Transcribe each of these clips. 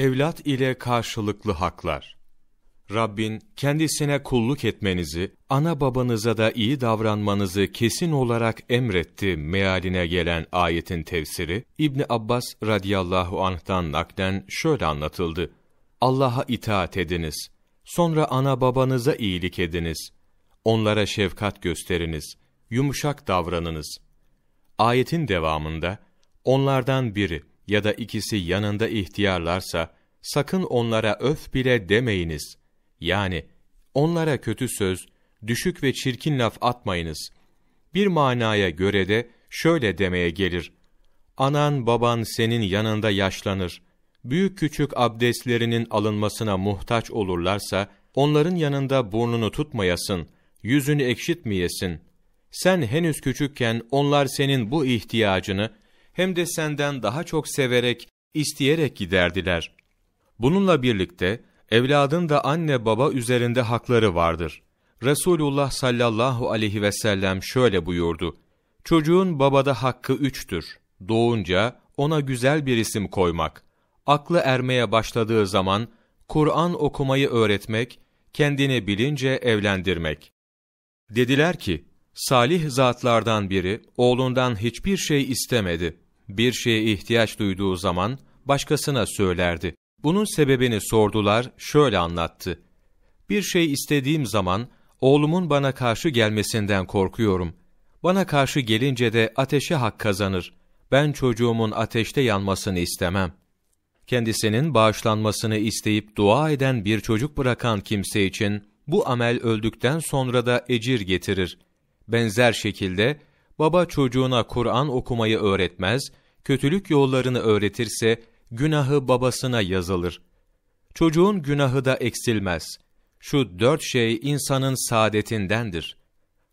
evlat ile karşılıklı haklar. Rabbin kendisine kulluk etmenizi, ana babanıza da iyi davranmanızı kesin olarak emretti mealine gelen ayetin tefsiri İbn Abbas radıyallahu anh'tan naklen şöyle anlatıldı. Allah'a itaat ediniz. Sonra ana babanıza iyilik ediniz. Onlara şefkat gösteriniz. Yumuşak davranınız. Ayetin devamında onlardan biri ya da ikisi yanında ihtiyarlarsa, sakın onlara öf bile demeyiniz. Yani onlara kötü söz, düşük ve çirkin laf atmayınız. Bir manaya göre de şöyle demeye gelir. Anan baban senin yanında yaşlanır. Büyük küçük abdestlerinin alınmasına muhtaç olurlarsa, onların yanında burnunu tutmayasın, yüzünü ekşitmeyesin. Sen henüz küçükken onlar senin bu ihtiyacını hem de senden daha çok severek, isteyerek giderdiler. Bununla birlikte evladın da anne baba üzerinde hakları vardır. Resulullah sallallahu aleyhi ve sellem şöyle buyurdu. Çocuğun babada hakkı üçtür. Doğunca ona güzel bir isim koymak, aklı ermeye başladığı zaman Kur'an okumayı öğretmek, kendini bilince evlendirmek. Dediler ki, Salih zatlardan biri oğlundan hiçbir şey istemedi. Bir şeye ihtiyaç duyduğu zaman başkasına söylerdi. Bunun sebebini sordular, şöyle anlattı. Bir şey istediğim zaman oğlumun bana karşı gelmesinden korkuyorum. Bana karşı gelince de ateşe hak kazanır. Ben çocuğumun ateşte yanmasını istemem. Kendisinin bağışlanmasını isteyip dua eden bir çocuk bırakan kimse için bu amel öldükten sonra da ecir getirir.'' Benzer şekilde baba çocuğuna Kur'an okumayı öğretmez, kötülük yollarını öğretirse günahı babasına yazılır. Çocuğun günahı da eksilmez. Şu dört şey insanın saadetindendir.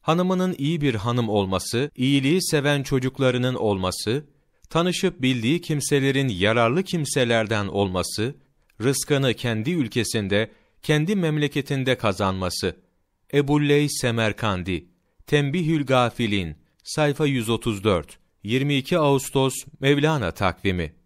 Hanımının iyi bir hanım olması, iyiliği seven çocuklarının olması, tanışıp bildiği kimselerin yararlı kimselerden olması, rızkını kendi ülkesinde, kendi memleketinde kazanması. Ebulley Semerkandi Tembihül Gafilin sayfa 134 22 Ağustos Mevlana takvimi